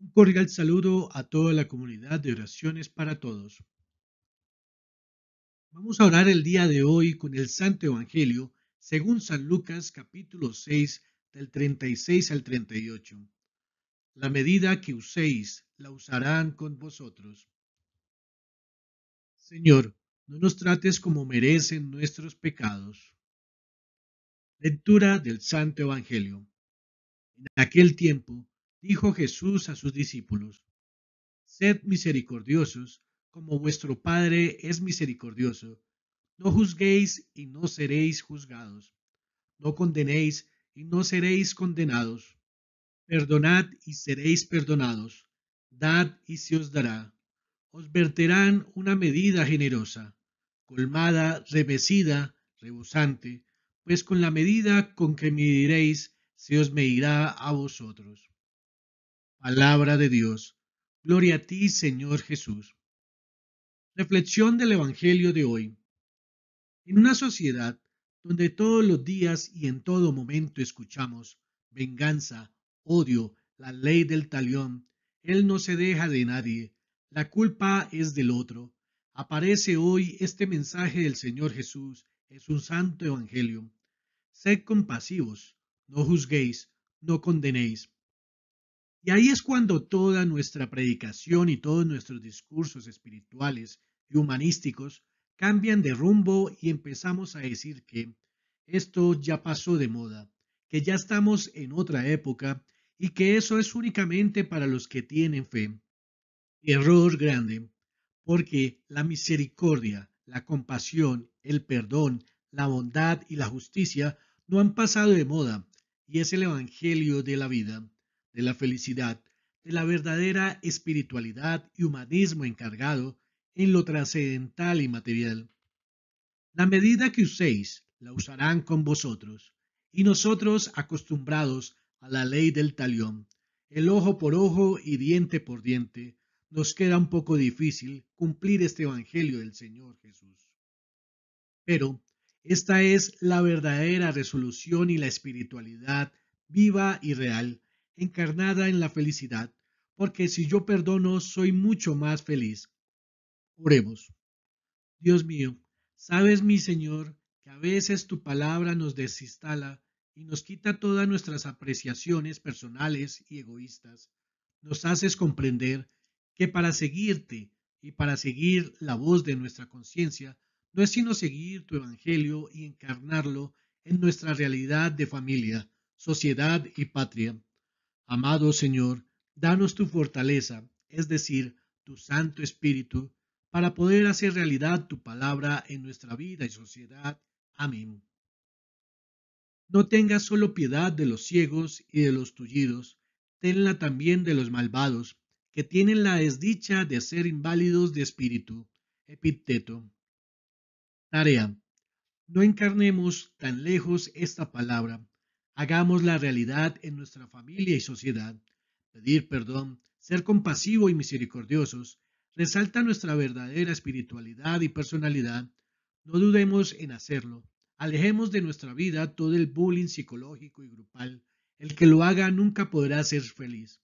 Un cordial saludo a toda la comunidad de oraciones para todos. Vamos a orar el día de hoy con el Santo Evangelio según San Lucas capítulo 6 del 36 al 38. La medida que uséis la usarán con vosotros. Señor, no nos trates como merecen nuestros pecados. Lectura del Santo Evangelio. En aquel tiempo, dijo Jesús a sus discípulos, Sed misericordiosos, como vuestro Padre es misericordioso. No juzguéis y no seréis juzgados. No condenéis y no seréis condenados. Perdonad y seréis perdonados. Dad y se os dará. Os verterán una medida generosa, colmada, remecida, rebosante, pues con la medida con que mediréis se os medirá a vosotros. Palabra de Dios. Gloria a ti, Señor Jesús. Reflexión del Evangelio de hoy. En una sociedad donde todos los días y en todo momento escuchamos venganza, odio, la ley del talión, Él no se deja de nadie, la culpa es del otro. Aparece hoy este mensaje del Señor Jesús, es un santo evangelio. Sed compasivos, no juzguéis, no condenéis. Y ahí es cuando toda nuestra predicación y todos nuestros discursos espirituales y humanísticos cambian de rumbo y empezamos a decir que esto ya pasó de moda, que ya estamos en otra época y que eso es únicamente para los que tienen fe. Error grande, porque la misericordia, la compasión, el perdón, la bondad y la justicia no han pasado de moda, y es el Evangelio de la vida de la felicidad, de la verdadera espiritualidad y humanismo encargado en lo trascendental y material. La medida que uséis la usarán con vosotros, y nosotros acostumbrados a la ley del talión, el ojo por ojo y diente por diente, nos queda un poco difícil cumplir este Evangelio del Señor Jesús. Pero esta es la verdadera resolución y la espiritualidad viva y real encarnada en la felicidad, porque si yo perdono soy mucho más feliz. Oremos. Dios mío, sabes mi Señor que a veces tu palabra nos desinstala y nos quita todas nuestras apreciaciones personales y egoístas. Nos haces comprender que para seguirte y para seguir la voz de nuestra conciencia, no es sino seguir tu evangelio y encarnarlo en nuestra realidad de familia, sociedad y patria. Amado Señor, danos tu fortaleza, es decir, tu Santo Espíritu, para poder hacer realidad tu palabra en nuestra vida y sociedad. Amén. No tengas solo piedad de los ciegos y de los tullidos, tenla también de los malvados, que tienen la desdicha de ser inválidos de espíritu. Epíteto. Tarea. No encarnemos tan lejos esta palabra Hagamos la realidad en nuestra familia y sociedad. Pedir perdón, ser compasivo y misericordiosos, resalta nuestra verdadera espiritualidad y personalidad. No dudemos en hacerlo. Alejemos de nuestra vida todo el bullying psicológico y grupal. El que lo haga nunca podrá ser feliz.